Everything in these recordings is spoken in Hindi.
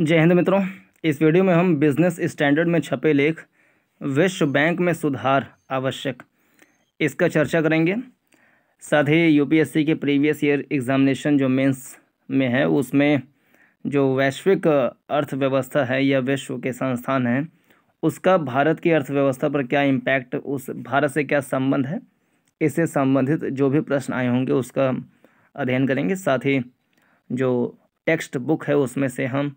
जय हिंद मित्रों इस वीडियो में हम बिजनेस स्टैंडर्ड में छपे लेख विश्व बैंक में सुधार आवश्यक इसका चर्चा करेंगे साथ ही यूपीएससी के प्रीवियस ईयर एग्जामिनेशन जो मेंस में है उसमें जो वैश्विक अर्थव्यवस्था है या विश्व के संस्थान हैं उसका भारत की अर्थव्यवस्था पर क्या इम्पैक्ट उस भारत से क्या संबंध है इससे संबंधित जो भी प्रश्न आए होंगे उसका अध्ययन करेंगे साथ ही जो टेक्स्ट बुक है उसमें से हम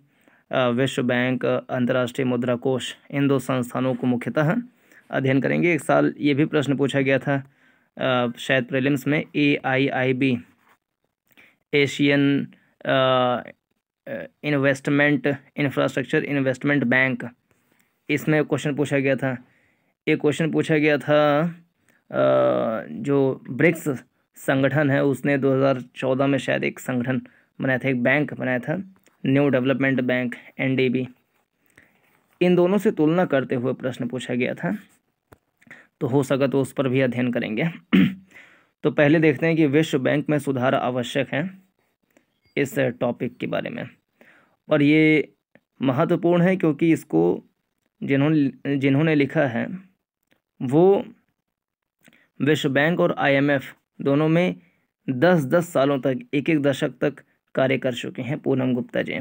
विश्व बैंक अंतर्राष्ट्रीय मुद्रा कोष इन दो संस्थानों को मुख्यतः अध्ययन करेंगे एक साल ये भी प्रश्न पूछा गया था शायद प्रिलिम्स में A I I B Asian investment infrastructure investment bank इसमें क्वेश्चन पूछा गया था एक क्वेश्चन पूछा गया था आ, जो ब्रिक्स संगठन है उसने 2014 में शायद एक संगठन बनाया था एक बैंक बनाया था न्यू डेवलपमेंट बैंक एनडीबी इन दोनों से तुलना करते हुए प्रश्न पूछा गया था तो हो सका तो उस पर भी अध्ययन करेंगे तो पहले देखते हैं कि विश्व बैंक में सुधार आवश्यक है इस टॉपिक के बारे में और ये महत्वपूर्ण है क्योंकि इसको जिन्होंने जिन्होंने लिखा है वो विश्व बैंक और आईएमएफ दोनों में दस दस सालों तक एक एक दशक तक कार्य कर चुके हैं पूनम गुप्ता जी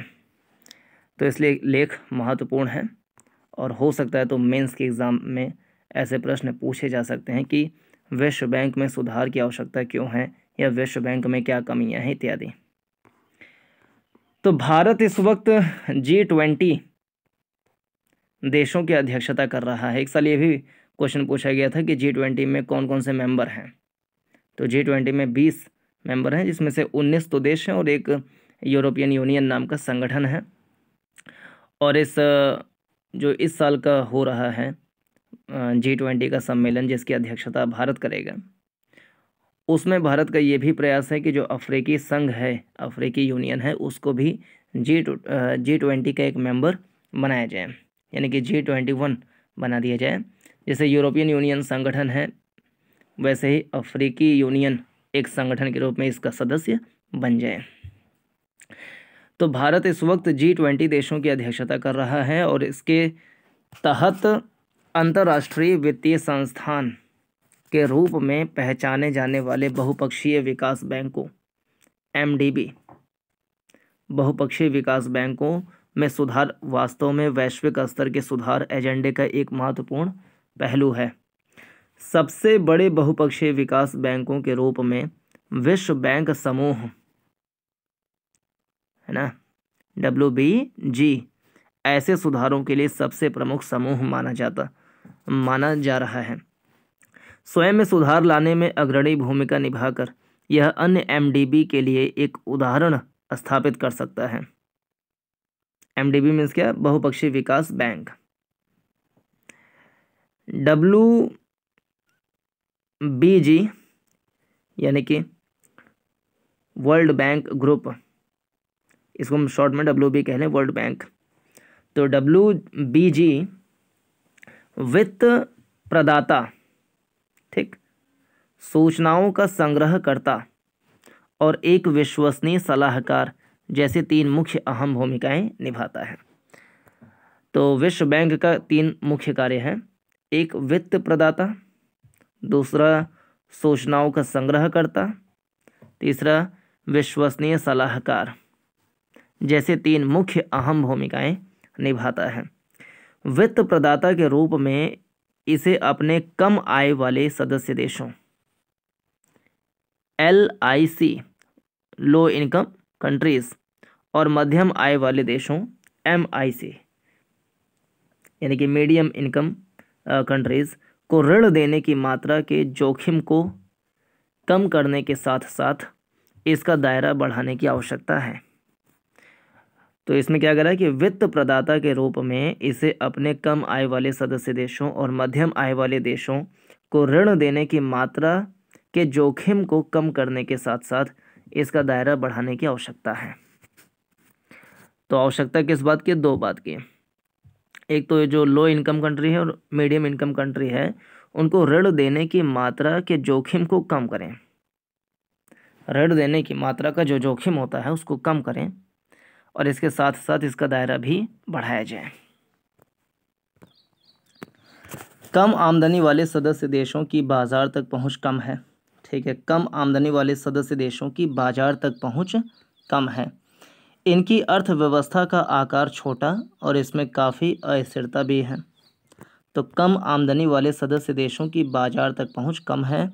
तो इसलिए लेख महत्वपूर्ण है और हो सकता है तो मेंस के एग्ज़ाम में ऐसे प्रश्न पूछे जा सकते हैं कि विश्व बैंक में सुधार की आवश्यकता क्यों है या विश्व बैंक में क्या कमियां हैं इत्यादि तो भारत इस वक्त जी ट्वेंटी देशों की अध्यक्षता कर रहा है एक साल ये भी क्वेश्चन पूछा गया था कि जी ट्वेंटी में कौन कौन से मेंबर हैं तो जी ट्वेंटी में बीस मेंबर हैं जिसमें से 19 तो देश हैं और एक यूरोपियन यूनियन नाम का संगठन है और इस जो इस साल का हो रहा है जी ट्वेंटी का सम्मेलन जिसकी अध्यक्षता भारत करेगा उसमें भारत का ये भी प्रयास है कि जो अफ्रीकी संघ है अफ्रीकी यूनियन है उसको भी जी जी ट्वेंटी का एक मेंबर बनाया जाए यानी कि जी ट्वेंटी वन बना दिया जाए जैसे यूरोपियन यूनियन संगठन है वैसे ही अफ्रीकी यूनियन एक संगठन के रूप में इसका सदस्य बन जाए तो भारत इस वक्त जी ट्वेंटी देशों की अध्यक्षता कर रहा है और इसके तहत अंतर्राष्ट्रीय वित्तीय संस्थान के रूप में पहचाने जाने वाले बहुपक्षीय विकास बैंकों एम बहुपक्षीय विकास बैंकों में सुधार वास्तव में वैश्विक स्तर के सुधार एजेंडे का एक महत्वपूर्ण पहलू है सबसे बड़े बहुपक्षीय विकास बैंकों के रूप में विश्व बैंक समूह है ना डब्ल्यू बी जी ऐसे सुधारों के लिए सबसे प्रमुख समूह माना जाता माना जा रहा है स्वयं में सुधार लाने में अग्रणी भूमिका निभाकर यह अन्य एमडीबी के लिए एक उदाहरण स्थापित कर सकता है एम डी बी मीन्स क्या बहुपक्षीय विकास बैंक डब्ल्यू बीजी यानी कि वर्ल्ड बैंक ग्रुप इसको हम शॉर्ट में डब्ल्यू बी कह लें वर्ल्ड बैंक तो डब्ल्यू बी जी वित्त प्रदाता ठीक सूचनाओं का संग्रह करता और एक विश्वसनीय सलाहकार जैसे तीन मुख्य अहम भूमिकाएं निभाता है तो विश्व बैंक का तीन मुख्य कार्य हैं एक वित्त प्रदाता दूसरा सूचनाओं का संग्रह करता तीसरा विश्वसनीय सलाहकार जैसे तीन मुख्य अहम भूमिकाएं निभाता है वित्त प्रदाता के रूप में इसे अपने कम आय वाले सदस्य देशों L I C low income countries और मध्यम आय वाले देशों एम आई सी यानी कि मीडियम इनकम कंट्रीज़ को ऋण देने की मात्रा के जोखिम को कम करने के साथ साथ इसका दायरा बढ़ाने की आवश्यकता है तो इसमें क्या करा है कि वित्त प्रदाता के रूप में इसे अपने कम आय वाले सदस्य देशों और मध्यम आय वाले देशों को ऋण देने की मात्रा के जोखिम को कम करने के साथ साथ इसका दायरा बढ़ाने की आवश्यकता है तो आवश्यकता किस बात की दो बात की एक तो जो लो इनकम कंट्री है और मीडियम इनकम कंट्री है उनको ऋण देने की मात्रा के जोखिम को कम करें ऋण देने की मात्रा का जो जोखिम होता है उसको कम करें और इसके साथ साथ इसका दायरा भी बढ़ाया जाए कम आमदनी वाले सदस्य देशों की बाज़ार तक पहुंच कम है ठीक है कम आमदनी वाले सदस्य देशों की बाज़ार तक पहुंच कम है इनकी अर्थव्यवस्था का आकार छोटा और इसमें काफ़ी अस्थिरता भी है तो कम आमदनी वाले सदस्य देशों की बाज़ार तक पहुंच कम है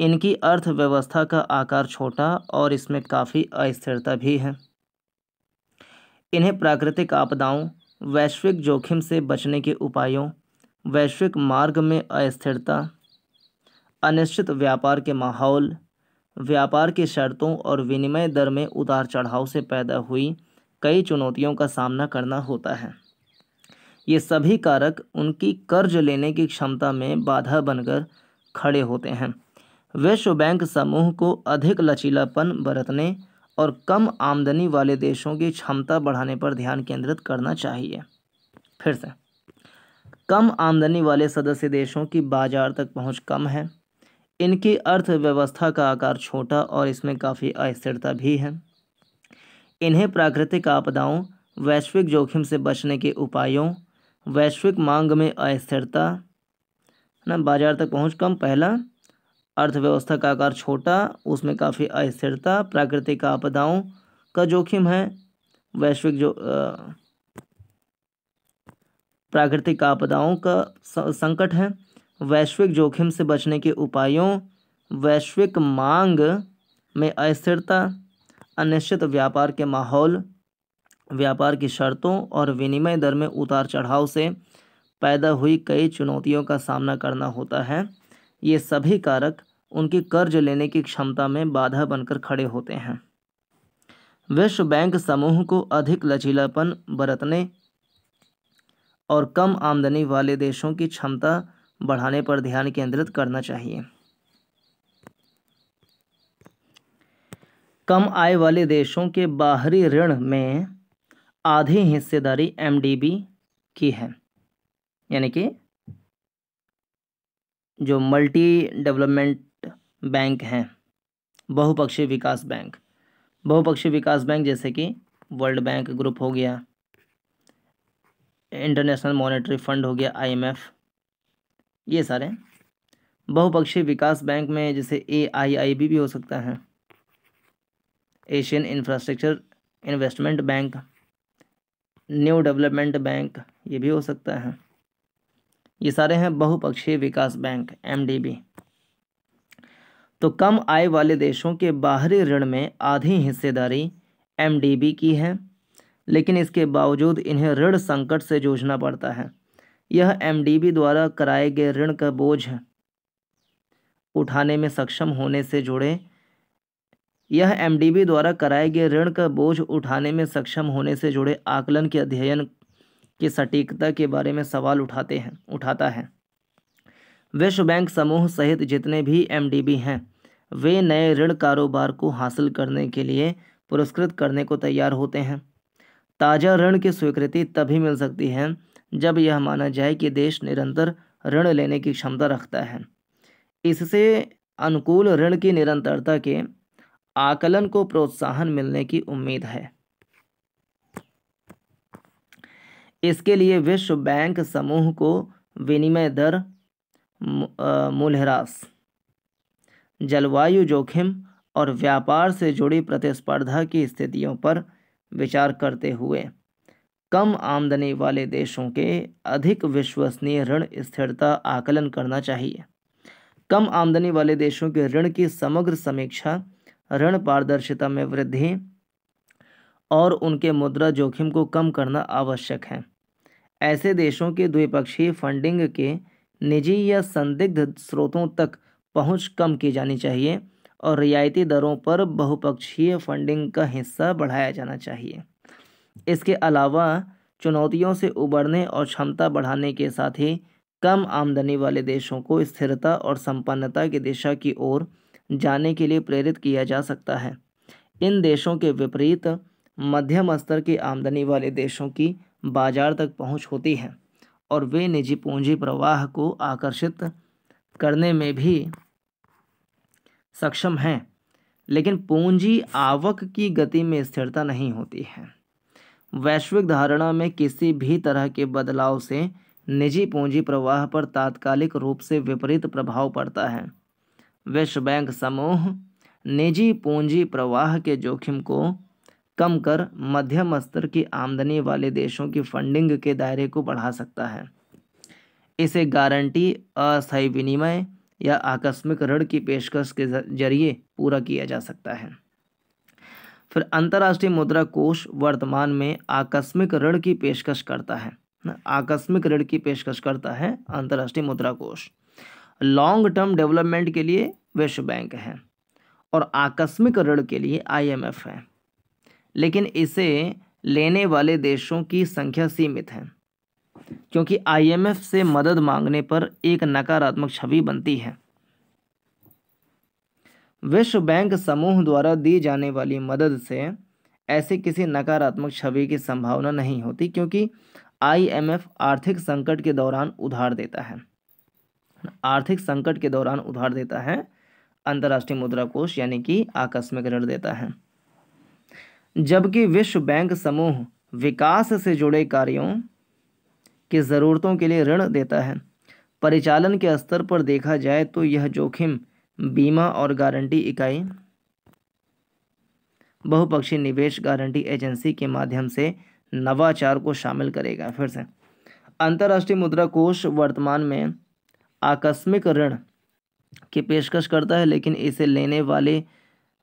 इनकी अर्थव्यवस्था का आकार छोटा और इसमें काफ़ी अस्थिरता भी है इन्हें प्राकृतिक आपदाओं वैश्विक जोखिम से बचने के उपायों वैश्विक मार्ग में अस्थिरता अनिश्चित व्यापार के माहौल व्यापार की शर्तों और विनिमय दर में उतार चढ़ाव से पैदा हुई कई चुनौतियों का सामना करना होता है ये सभी कारक उनकी कर्ज लेने की क्षमता में बाधा बनकर खड़े होते हैं विश्व बैंक समूह को अधिक लचीलापन बरतने और कम आमदनी वाले देशों की क्षमता बढ़ाने पर ध्यान केंद्रित करना चाहिए फिर से कम आमदनी वाले सदस्य देशों की बाजार तक पहुंच कम है इनकी अर्थव्यवस्था का आकार छोटा और इसमें काफ़ी अस्थिरता भी है इन्हें प्राकृतिक आपदाओं वैश्विक जोखिम से बचने के उपायों वैश्विक मांग में अस्थिरता ना बाजार तक पहुंच कम पहला अर्थव्यवस्था का आकार छोटा उसमें काफ़ी अस्थिरता प्राकृतिक आपदाओं का जोखिम है वैश्विक जो प्राकृतिक आपदाओं का संकट है वैश्विक जोखिम से बचने के उपायों वैश्विक मांग में अस्थिरता अनिश्चित व्यापार के माहौल व्यापार की शर्तों और विनिमय दर में उतार चढ़ाव से पैदा हुई कई चुनौतियों का सामना करना होता है ये सभी कारक उनकी कर्ज लेने की क्षमता में बाधा बनकर खड़े होते हैं विश्व बैंक समूह को अधिक लचीलापन बरतने और कम आमदनी वाले देशों की क्षमता बढ़ाने पर ध्यान केंद्रित करना चाहिए कम आय वाले देशों के बाहरी ऋण में आधी हिस्सेदारी एमडीबी की है यानी कि जो मल्टी डेवलपमेंट बैंक हैं बहुपक्षीय विकास बैंक बहुपक्षीय विकास बैंक जैसे कि वर्ल्ड बैंक ग्रुप हो गया इंटरनेशनल मॉनेटरी फंड हो गया आईएमएफ ये सारे बहुपक्षीय विकास बैंक में जैसे ए आई आई बी भी हो सकता है Asian infrastructure investment bank new development bank ये भी हो सकता है ये सारे हैं बहुपक्षीय विकास बैंक बी तो कम आय वाले देशों के बाहरी ऋण में आधी हिस्सेदारी बी की है लेकिन इसके बावजूद इन्हें ऋण संकट से जूझना पड़ता है यह एमडीबी द्वारा कराए गए ऋण का बोझ उठाने में सक्षम होने से जुड़े यह एमडीबी द्वारा कराए गए ऋण का बोझ उठाने में सक्षम होने से जुड़े आकलन के अध्ययन की सटीकता के बारे में सवाल उठाते हैं उठाता है विश्व बैंक समूह सहित जितने भी एमडीबी हैं वे नए ऋण कारोबार को हासिल करने के लिए पुरस्कृत करने को तैयार होते हैं ताज़ा ऋण की स्वीकृति तभी मिल सकती है जब यह माना जाए कि देश निरंतर ऋण लेने की क्षमता रखता है इससे अनुकूल ऋण की निरंतरता के आकलन को प्रोत्साहन मिलने की उम्मीद है इसके लिए विश्व बैंक समूह को विनिमय दर मूल्यह्रास जलवायु जोखिम और व्यापार से जुड़ी प्रतिस्पर्धा की स्थितियों पर विचार करते हुए कम आमदनी वाले देशों के अधिक विश्वसनीय ऋण स्थिरता आकलन करना चाहिए कम आमदनी वाले देशों के ऋण की समग्र समीक्षा ऋण पारदर्शिता में वृद्धि और उनके मुद्रा जोखिम को कम करना आवश्यक है ऐसे देशों के द्विपक्षीय फंडिंग के निजी या संदिग्ध स्रोतों तक पहुंच कम की जानी चाहिए और रियायती दरों पर बहुपक्षीय फंडिंग का हिस्सा बढ़ाया जाना चाहिए इसके अलावा चुनौतियों से उबरने और क्षमता बढ़ाने के साथ ही कम आमदनी वाले देशों को स्थिरता और संपन्नता की दिशा की ओर जाने के लिए प्रेरित किया जा सकता है इन देशों के विपरीत मध्यम स्तर की आमदनी वाले देशों की बाजार तक पहुंच होती है और वे निजी पूंजी प्रवाह को आकर्षित करने में भी सक्षम हैं लेकिन पूंजी आवक की गति में स्थिरता नहीं होती है वैश्विक धारणा में किसी भी तरह के बदलाव से निजी पूंजी प्रवाह पर तात्कालिक रूप से विपरीत प्रभाव पड़ता है विश्व बैंक समूह निजी पूंजी प्रवाह के जोखिम को कम कर मध्यम स्तर की आमदनी वाले देशों की फंडिंग के दायरे को बढ़ा सकता है इसे गारंटी अस्थायी विनिमय या आकस्मिक ऋण की पेशकश के जरिए पूरा किया जा सकता है फिर अंतर्राष्ट्रीय मुद्रा कोष वर्तमान में आकस्मिक ऋण की पेशकश करता है आकस्मिक ऋण की पेशकश करता है अंतर्राष्ट्रीय मुद्रा कोष लॉन्ग टर्म डेवलपमेंट के लिए विश्व बैंक है और आकस्मिक ऋण के लिए आईएमएफ है लेकिन इसे लेने वाले देशों की संख्या सीमित है क्योंकि आईएमएफ से मदद मांगने पर एक नकारात्मक छवि बनती है विश्व बैंक समूह द्वारा दी जाने वाली मदद से ऐसे किसी नकारात्मक छवि की संभावना नहीं होती क्योंकि आईएमएफ आर्थिक संकट के दौरान उधार देता है आर्थिक संकट के दौरान उधार देता है अंतर्राष्ट्रीय मुद्रा कोष यानी कि आकस्मिक ऋण देता है जबकि विश्व बैंक समूह विकास से जुड़े कार्यों की ज़रूरतों के लिए ऋण देता है परिचालन के स्तर पर देखा जाए तो यह जोखिम बीमा और गारंटी इकाई बहुपक्षीय निवेश गारंटी एजेंसी के माध्यम से नवाचार को शामिल करेगा फिर से अंतर्राष्ट्रीय मुद्रा कोष वर्तमान में आकस्मिक ऋण की पेशकश करता है लेकिन इसे लेने वाले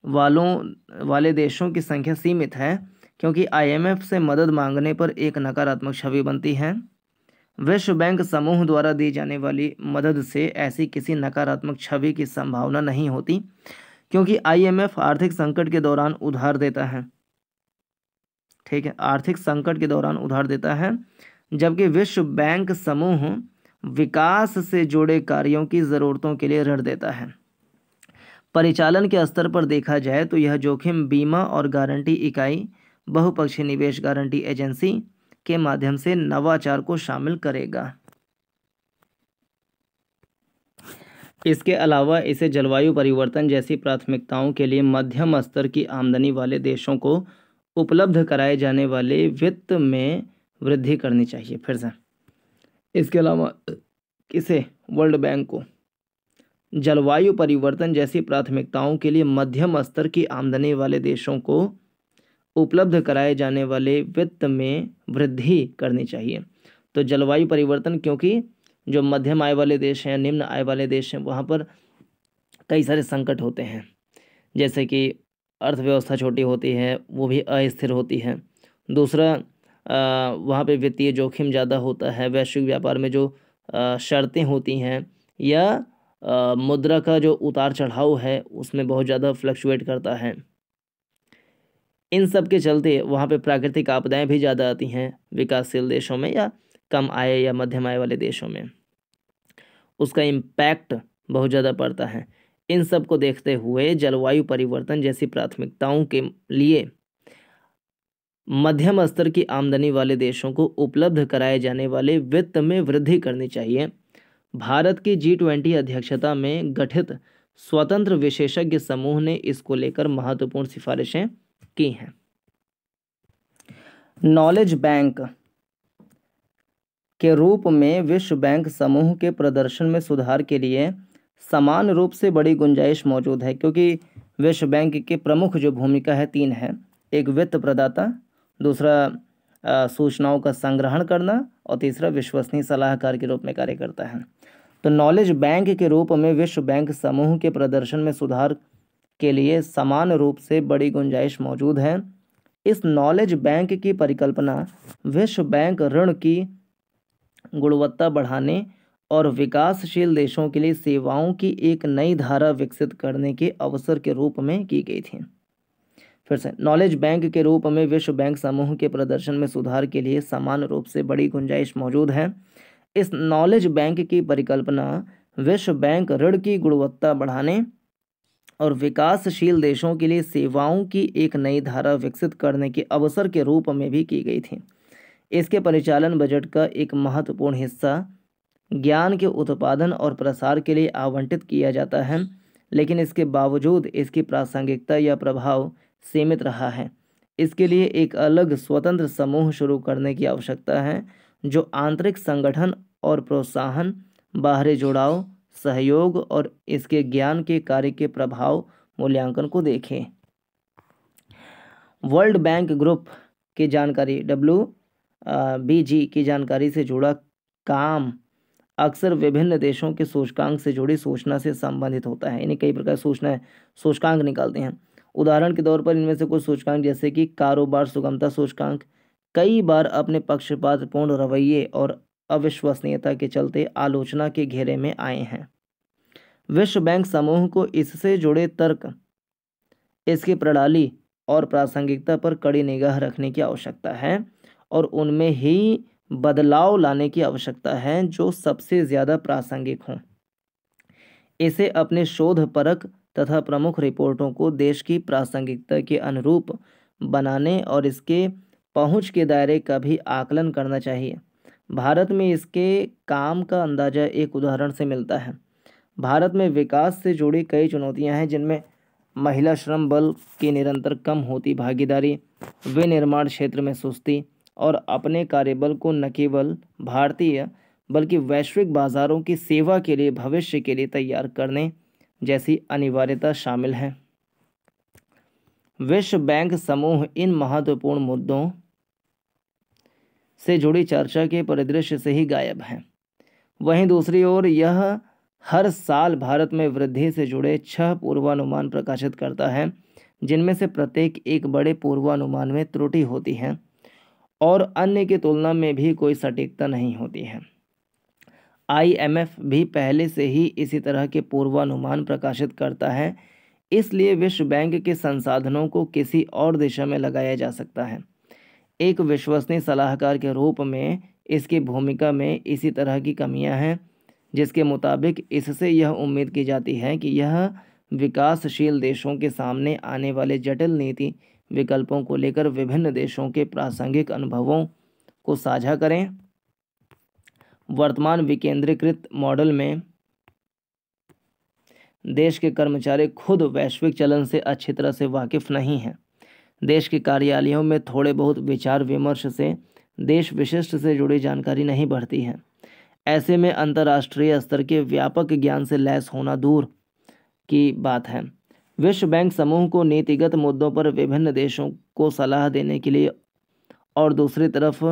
वालों वाले देशों की संख्या सीमित है क्योंकि आईएमएफ से मदद मांगने पर एक नकारात्मक छवि बनती है विश्व बैंक समूह द्वारा दी जाने वाली मदद से ऐसी किसी नकारात्मक छवि की संभावना नहीं होती क्योंकि आईएमएफ आर्थिक संकट के दौरान उधार देता है ठीक है आर्थिक संकट के दौरान उधार देता है जबकि विश्व बैंक समूह विकास से जुड़े कार्यों की ज़रूरतों के लिए ऋण देता है परिचालन के स्तर पर देखा जाए तो यह जोखिम बीमा और गारंटी इकाई बहुपक्षीय निवेश गारंटी एजेंसी के माध्यम से नवाचार को शामिल करेगा इसके अलावा इसे जलवायु परिवर्तन जैसी प्राथमिकताओं के लिए मध्यम स्तर की आमदनी वाले देशों को उपलब्ध कराए जाने वाले वित्त में वृद्धि करनी चाहिए फिर से इसके अलावा इसे वर्ल्ड बैंक को जलवायु परिवर्तन जैसी प्राथमिकताओं के लिए मध्यम स्तर की आमदनी वाले देशों को उपलब्ध कराए जाने वाले वित्त में वृद्धि करनी चाहिए तो जलवायु परिवर्तन क्योंकि जो मध्यम आय वाले देश हैं निम्न आय वाले देश हैं वहाँ पर कई सारे संकट होते हैं जैसे कि अर्थव्यवस्था छोटी होती है वो भी अस्थिर होती है दूसरा वहाँ पे वित्तीय जोखिम ज़्यादा होता है वैश्विक व्यापार में जो शर्तें होती हैं या मुद्रा का जो उतार चढ़ाव है उसमें बहुत ज़्यादा फ्लक्चुएट करता है इन सब के चलते वहाँ पे प्राकृतिक आपदाएं भी ज़्यादा आती हैं विकासशील देशों में या कम आय या मध्यम आय वाले देशों में उसका इम्पैक्ट बहुत ज़्यादा पड़ता है इन सब को देखते हुए जलवायु परिवर्तन जैसी प्राथमिकताओं के लिए मध्यम स्तर की आमदनी वाले देशों को उपलब्ध कराए जाने वाले वित्त में वृद्धि करनी चाहिए भारत की जी ट्वेंटी अध्यक्षता में गठित स्वतंत्र विशेषज्ञ समूह ने इसको लेकर महत्वपूर्ण सिफारिशें की हैं नॉलेज बैंक के रूप में विश्व बैंक समूह के प्रदर्शन में सुधार के लिए समान रूप से बड़ी गुंजाइश मौजूद है क्योंकि विश्व बैंक के प्रमुख जो भूमिका है तीन है एक वित्त प्रदाता दूसरा सूचनाओं का संग्रहण करना और तीसरा विश्वसनीय सलाहकार के रूप में कार्य करता है तो नॉलेज बैंक के रूप में विश्व बैंक समूह के प्रदर्शन में सुधार के लिए समान रूप से बड़ी गुंजाइश मौजूद है इस नॉलेज बैंक की परिकल्पना विश्व बैंक ऋण की गुणवत्ता बढ़ाने और विकासशील देशों के लिए सेवाओं की एक नई धारा विकसित करने के अवसर के रूप में की गई थी फिर से नॉलेज बैंक के रूप में विश्व बैंक समूह के प्रदर्शन में सुधार के लिए समान रूप से बड़ी गुंजाइश मौजूद है इस नॉलेज बैंक की परिकल्पना विश्व बैंक ऋण की गुणवत्ता बढ़ाने और विकासशील देशों के लिए सेवाओं की एक नई धारा विकसित करने के अवसर के रूप में भी की गई थी इसके परिचालन बजट का एक महत्वपूर्ण हिस्सा ज्ञान के उत्पादन और प्रसार के लिए आवंटित किया जाता है लेकिन इसके बावजूद इसकी प्रासंगिकता या प्रभाव सीमित रहा है इसके लिए एक अलग स्वतंत्र समूह शुरू करने की आवश्यकता है जो आंतरिक संगठन और प्रोत्साहन बाहरी जुड़ाव सहयोग और इसके ज्ञान के कार्य के प्रभाव मूल्यांकन को देखें वर्ल्ड बैंक ग्रुप की जानकारी डब्ल्यू बी जी की जानकारी से जुड़ा काम अक्सर विभिन्न देशों के सूचकांक से जुड़ी सूचना से संबंधित होता है इन्हें कई प्रकार सूचना सूचकांक निकालते हैं उदाहरण के तौर पर इनमें से कुछ सूचकांक जैसे कि कारोबार सुगमता सूचकांक कई बार अपने पक्षपातपूर्ण रवैये और अविश्वसनीयता के चलते आलोचना के घेरे में आए हैं विश्व बैंक समूह को इससे जुड़े तर्क इसकी प्रणाली और प्रासंगिकता पर कड़ी निगाह रखने की आवश्यकता है और उनमें ही बदलाव लाने की आवश्यकता है जो सबसे ज़्यादा प्रासंगिक हों इसे अपने शोध परक तथा प्रमुख रिपोर्टों को देश की प्रासंगिकता के अनुरूप बनाने और इसके पहुंच के दायरे का भी आकलन करना चाहिए भारत में इसके काम का अंदाज़ा एक उदाहरण से मिलता है भारत में विकास से जुड़ी कई चुनौतियां हैं जिनमें महिला श्रम बल की निरंतर कम होती भागीदारी विनिर्माण क्षेत्र में सुस्ती और अपने कार्यबल को न केवल भारतीय बल्कि वैश्विक बाज़ारों की सेवा के लिए भविष्य के लिए तैयार करने जैसी अनिवार्यता शामिल है विश्व बैंक समूह इन महत्वपूर्ण मुद्दों से जुड़ी चर्चा के परिदृश्य से ही गायब हैं वहीं दूसरी ओर यह हर साल भारत में वृद्धि से जुड़े छह पूर्वानुमान प्रकाशित करता है जिनमें से प्रत्येक एक बड़े पूर्वानुमान में त्रुटि होती है और अन्य की तुलना में भी कोई सटीकता नहीं होती है आईएमएफ भी पहले से ही इसी तरह के पूर्वानुमान प्रकाशित करता है इसलिए विश्व बैंक के संसाधनों को किसी और दिशा में लगाया जा सकता है एक विश्वसनीय सलाहकार के रूप में इसकी भूमिका में इसी तरह की कमियां हैं जिसके मुताबिक इससे यह उम्मीद की जाती है कि यह विकासशील देशों के सामने आने वाले जटिल नीति विकल्पों को लेकर विभिन्न देशों के प्रासंगिक अनुभवों को साझा करें वर्तमान विकेंद्रीकृत मॉडल में देश के कर्मचारी खुद वैश्विक चलन से अच्छी तरह से वाकिफ़ नहीं हैं देश के कार्यालयों में थोड़े बहुत विचार विमर्श से देश विशिष्ट से जुड़ी जानकारी नहीं बढ़ती है ऐसे में अंतर्राष्ट्रीय स्तर के व्यापक ज्ञान से लैस होना दूर की बात है विश्व बैंक समूह को नीतिगत मुद्दों पर विभिन्न देशों को सलाह देने के लिए और दूसरी तरफ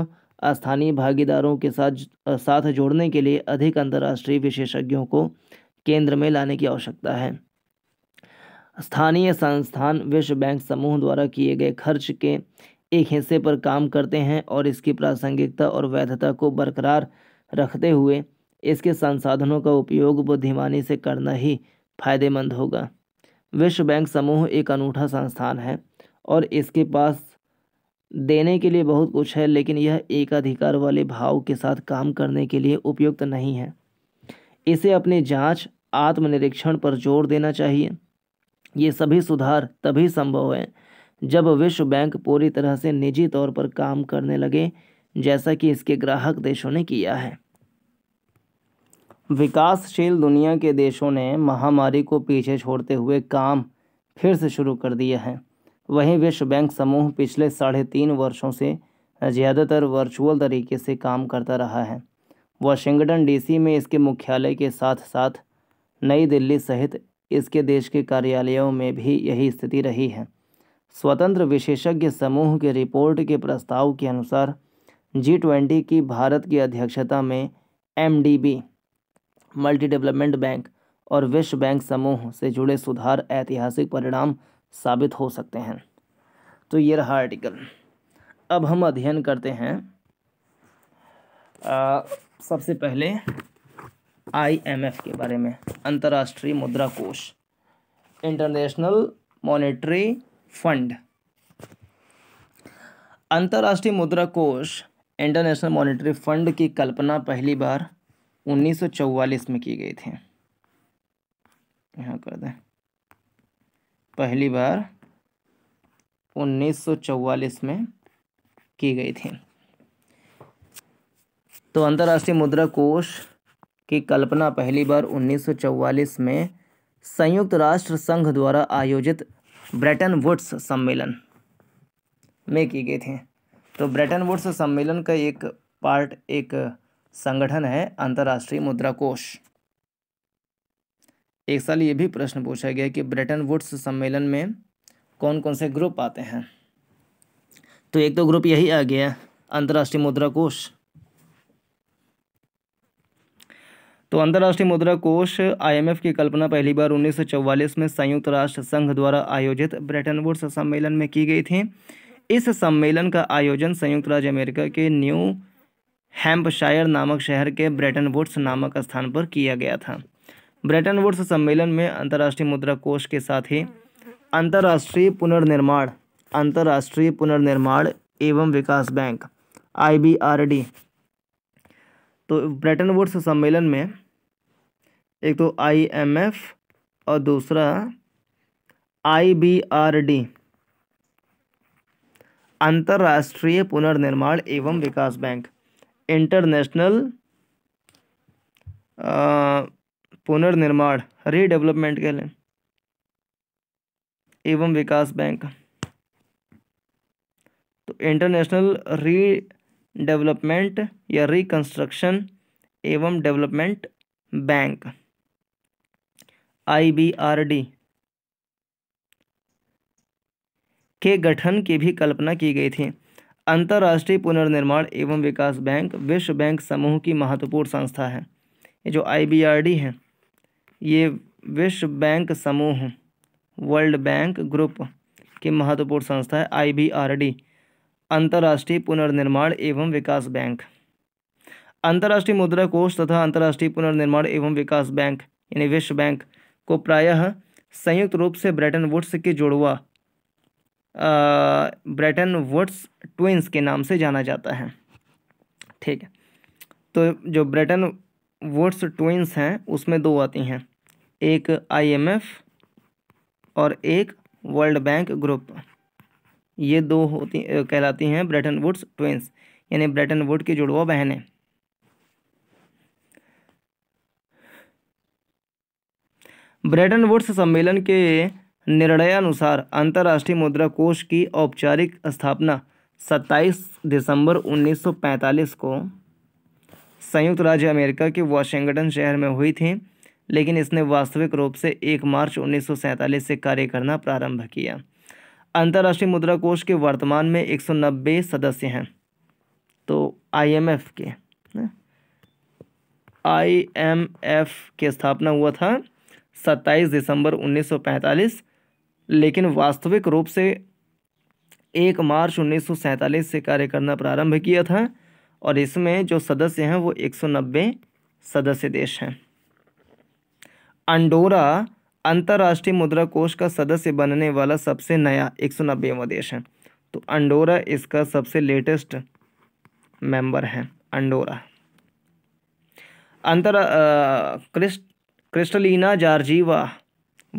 स्थानीय भागीदारों के साथ साथ जोड़ने के लिए अधिक अंतर्राष्ट्रीय विशेषज्ञों को केंद्र में लाने की आवश्यकता है स्थानीय संस्थान विश्व बैंक समूह द्वारा किए गए खर्च के एक हिस्से पर काम करते हैं और इसकी प्रासंगिकता और वैधता को बरकरार रखते हुए इसके संसाधनों का उपयोग बुद्धिमानी से करना ही फायदेमंद होगा विश्व बैंक समूह एक अनूठा संस्थान है और इसके पास देने के लिए बहुत कुछ है लेकिन यह एकाधिकार वाले भाव के साथ काम करने के लिए उपयुक्त नहीं है इसे अपनी जांच आत्मनिरीक्षण पर जोर देना चाहिए ये सभी सुधार तभी संभव हैं जब विश्व बैंक पूरी तरह से निजी तौर पर काम करने लगे जैसा कि इसके ग्राहक देशों ने किया है विकासशील दुनिया के देशों ने महामारी को पीछे छोड़ते हुए काम फिर से शुरू कर दिया है वहीं विश्व बैंक समूह पिछले साढ़े तीन वर्षों से ज़्यादातर वर्चुअल तरीके से काम करता रहा है वाशिंगटन डीसी में इसके मुख्यालय के साथ साथ नई दिल्ली सहित इसके देश के कार्यालयों में भी यही स्थिति रही है स्वतंत्र विशेषज्ञ समूह के रिपोर्ट के प्रस्ताव के अनुसार जी ट्वेंटी की भारत की अध्यक्षता में एम मल्टी डेवलपमेंट बैंक और विश्व बैंक समूह से जुड़े सुधार ऐतिहासिक परिणाम साबित हो सकते हैं तो ये रहा आर्टिकल अब हम अध्ययन करते हैं आ, सबसे पहले आईएमएफ के बारे में अंतर्राष्ट्रीय मुद्रा कोष इंटरनेशनल मॉनेटरी फंड अंतर्राष्ट्रीय मुद्रा कोष इंटरनेशनल मॉनेटरी फंड की कल्पना पहली बार 1944 में की गई थी यहाँ कर दें पहली बार 1944 में की गई थी तो अंतर्राष्ट्रीय मुद्रा कोष की कल्पना पहली बार 1944 में संयुक्त राष्ट्र संघ द्वारा आयोजित ब्रेटन वुड्स सम्मेलन में की गई थी तो ब्रेटन वुड्स सम्मेलन का एक पार्ट एक संगठन है अंतर्राष्ट्रीय मुद्रा कोष एक साल ये भी प्रश्न पूछा गया कि ब्रिटेन वुड्स सम्मेलन में कौन कौन से ग्रुप आते हैं तो एक तो ग्रुप यही आ गया अंतर्राष्ट्रीय मुद्रा कोष तो अंतर्राष्ट्रीय मुद्रा कोष आईएमएफ की कल्पना पहली बार 1944 में संयुक्त राष्ट्र संघ द्वारा आयोजित ब्रेटन वुड्स सम्मेलन में की गई थी इस सम्मेलन का आयोजन संयुक्त राज्य अमेरिका के न्यू हैम्पशायर नामक शहर के ब्रेटन वुड्स नामक स्थान पर किया गया था ब्रेटन वुड्स सम्मेलन में अंतर्राष्ट्रीय मुद्रा कोष के साथ ही अंतर्राष्ट्रीय पुनर्निर्माण अंतर्राष्ट्रीय पुनर्निर्माण एवं विकास बैंक आई तो ब्रेटन वुड्स सम्मेलन में एक तो आईएमएफ और दूसरा आईबीआरडी अंतर्राष्ट्रीय पुनर्निर्माण एवं विकास बैंक इंटरनेशनल पुनर्निर्माण रीडेवलपमेंट के लिए एवं विकास बैंक तो इंटरनेशनल री डेवलपमेंट या रिकंस्ट्रक्शन एवं डेवलपमेंट बैंक आईबीआरडी के गठन की भी कल्पना की गई थी अंतर्राष्ट्रीय पुनर्निर्माण एवं विकास बैंक विश्व बैंक समूह की महत्वपूर्ण संस्था है ये जो आईबीआरडी है ये विश्व बैंक समूह वर्ल्ड बैंक ग्रुप की महत्वपूर्ण संस्था है आईबीआरडी अंतर्राष्ट्रीय पुनर्निर्माण एवं विकास बैंक अंतर्राष्ट्रीय मुद्रा कोष तथा अंतर्राष्ट्रीय पुनर्निर्माण एवं विकास बैंक यानी विश्व बैंक को प्रायः संयुक्त रूप से ब्रेटन वुड्स के जुड़वा ब्रेटन वुड्स ट्विंस के नाम से जाना जाता है ठीक है तो जो ब्रेटन वुड्स ट्विंस हैं उसमें दो आती हैं एक आईएमएफ और एक वर्ल्ड बैंक ग्रुप ये दो होती कहलाती हैं ब्रेटन वुड्स ट्वेंस यानी ब्रेटन वुड की जुड़वा बहनें ब्रेटन वुड्स सम्मेलन के निर्णयानुसार अंतर्राष्ट्रीय मुद्रा कोष की औपचारिक स्थापना 27 दिसंबर 1945 को संयुक्त राज्य अमेरिका के वाशिंगटन शहर में हुई थी लेकिन इसने वास्तविक रूप से 1 मार्च 1947 से कार्य करना प्रारंभ किया अंतर्राष्ट्रीय मुद्रा कोष के वर्तमान में 190 सदस्य हैं तो आईएमएफ के आईएमएफ के स्थापना हुआ था 27 दिसंबर 1945 लेकिन वास्तविक रूप से एक मार्च 1947 से कार्य करना प्रारंभ किया था और इसमें जो सदस्य हैं वो 190 सदस्य देश हैं अंडोरा अंतर्राष्ट्रीय मुद्रा कोष का सदस्य बनने वाला सबसे नया एक सौ नब्बेवा देश है तो अंडोरा इसका सबसे लेटेस्ट मेंबर है अंडोरा अंतर क्रिस्ट क्रिस्टलिना जार्जीवा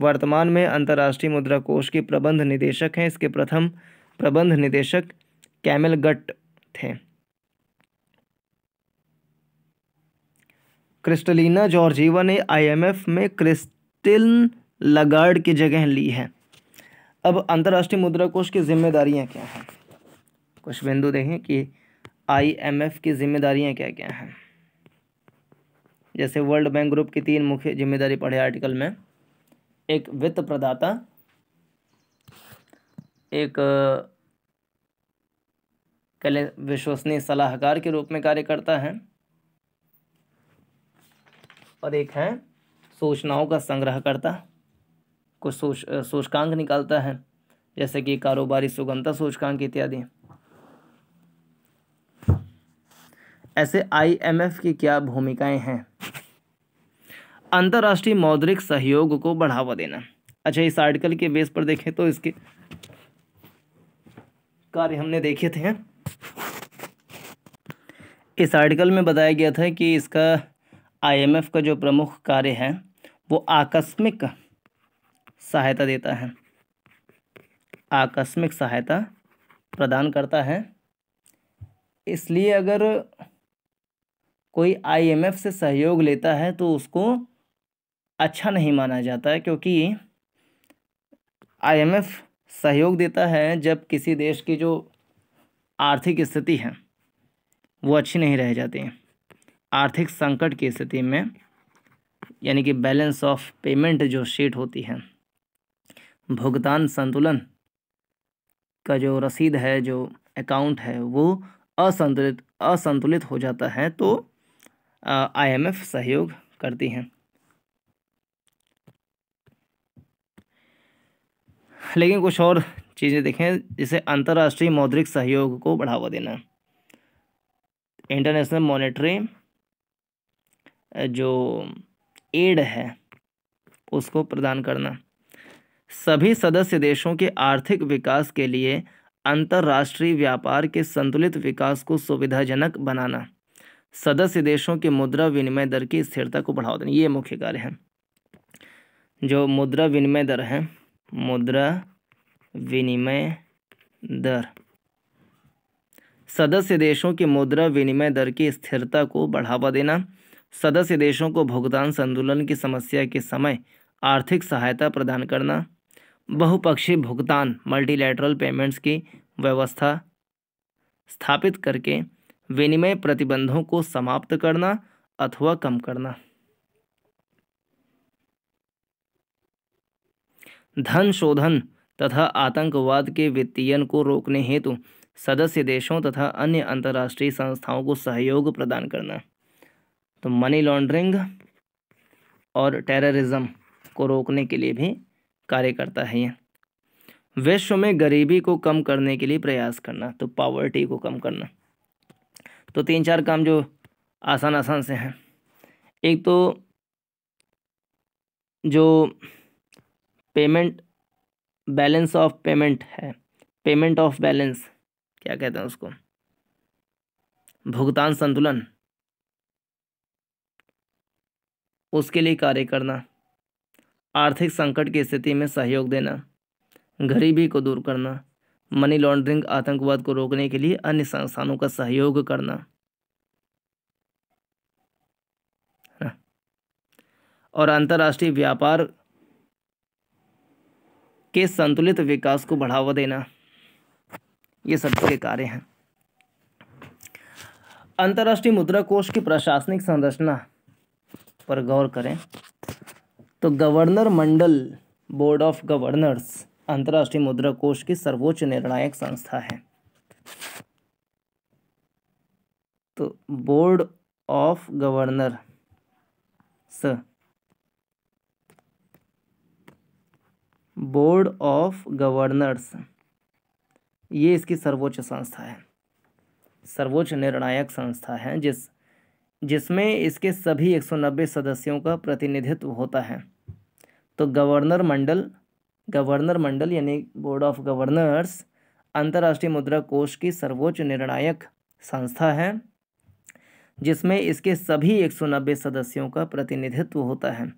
वर्तमान में अंतर्राष्ट्रीय मुद्रा कोष के प्रबंध निदेशक हैं इसके प्रथम प्रबंध निदेशक कैमिल गट थे क्रिस्टलिना जॉर्जीवा ने आईएमएफ में क्रिस्ट तिल लगाड़ की जगह ली है अब अंतर्राष्ट्रीय मुद्रा कोष की जिम्मेदारियां क्या हैं कुछ बिंदु देखें कि आईएमएफ की जिम्मेदारियां क्या क्या हैं जैसे वर्ल्ड बैंक ग्रुप की तीन मुख्य जिम्मेदारी पढ़े आर्टिकल में एक वित्त प्रदाता एक कले विश्वसनीय सलाहकार के रूप में कार्य करता है और एक है सूचनाओं का संग्रह करता कुछ सूच सूचकांक निकालता है जैसे कि कारोबारी सुगमता सूचकांक इत्यादि ऐसे आईएमएफ की क्या भूमिकाएं हैं अंतर्राष्ट्रीय मौद्रिक सहयोग को बढ़ावा देना अच्छा इस आर्टिकल के बेस पर देखें तो इसके कार्य हमने देखे थे इस आर्टिकल में बताया गया था कि इसका आईएमएफ का जो प्रमुख कार्य है वो आकस्मिक सहायता देता है आकस्मिक सहायता प्रदान करता है इसलिए अगर कोई आईएमएफ से सहयोग लेता है तो उसको अच्छा नहीं माना जाता है क्योंकि आईएमएफ सहयोग देता है जब किसी देश की जो आर्थिक स्थिति है वो अच्छी नहीं रह जाती आर्थिक संकट की स्थिति में यानी कि बैलेंस ऑफ पेमेंट जो शीट होती है भुगतान संतुलन का जो रसीद है जो अकाउंट है वो असंतुलित असंतुलित हो जाता है तो आईएमएफ सहयोग करती हैं लेकिन कुछ और चीज़ें देखें जैसे अंतर्राष्ट्रीय मौद्रिक सहयोग को बढ़ावा देना इंटरनेशनल मॉनेटरी जो एड है उसको प्रदान करना सभी सदस्य देशों के आर्थिक विकास के लिए अंतर्राष्ट्रीय व्यापार के संतुलित विकास को सुविधाजनक बनाना सदस्य देशों के मुद्रा विनिमय दर की स्थिरता को बढ़ावा देना ये मुख्य कार्य है जो मुद्रा विनिमय दर है मुद्रा विनिमय दर सदस्य देशों की मुद्रा विनिमय दर की स्थिरता को बढ़ावा देना सदस्य देशों को भुगतान संतुलन की समस्या के समय आर्थिक सहायता प्रदान करना बहुपक्षीय भुगतान मल्टीलैटरल पेमेंट्स की व्यवस्था स्थापित करके विनिमय प्रतिबंधों को समाप्त करना अथवा कम करना धन शोधन तथा आतंकवाद के वित्तीयन को रोकने हेतु सदस्य देशों तथा अन्य अंतर्राष्ट्रीय संस्थाओं को सहयोग प्रदान करना तो मनी लॉन्ड्रिंग और टेररिज्म को रोकने के लिए भी कार्य करता है ये विश्व में गरीबी को कम करने के लिए प्रयास करना तो पावर्टी को कम करना तो तीन चार काम जो आसान आसान से हैं एक तो जो पेमेंट बैलेंस ऑफ पेमेंट है पेमेंट ऑफ बैलेंस क्या कहते हैं उसको भुगतान संतुलन उसके लिए कार्य करना आर्थिक संकट की स्थिति में सहयोग देना गरीबी को दूर करना मनी लॉन्ड्रिंग आतंकवाद को रोकने के लिए अन्य संस्थानों का सहयोग करना हाँ। और अंतर्राष्ट्रीय व्यापार के संतुलित विकास को बढ़ावा देना ये सब के कार्य हैं अंतर्राष्ट्रीय मुद्रा कोष की प्रशासनिक संरचना पर गौर करें तो गवर्नर मंडल बोर्ड ऑफ गवर्नर्स अंतर्राष्ट्रीय मुद्रा कोष की सर्वोच्च निर्णायक संस्था है तो बोर्ड ऑफ गवर्नर स बोर्ड ऑफ गवर्नर्स ये इसकी सर्वोच्च संस्था है सर्वोच्च निर्णायक संस्था है जिस जिसमें इसके सभी 190 सदस्यों का प्रतिनिधित्व होता है तो गवर्नर मंडल गवर्नर मंडल यानी बोर्ड ऑफ गवर्नर्स अंतर्राष्ट्रीय मुद्रा कोष की सर्वोच्च निर्णायक संस्था है जिसमें इसके सभी 190 सदस्यों का प्रतिनिधित्व होता है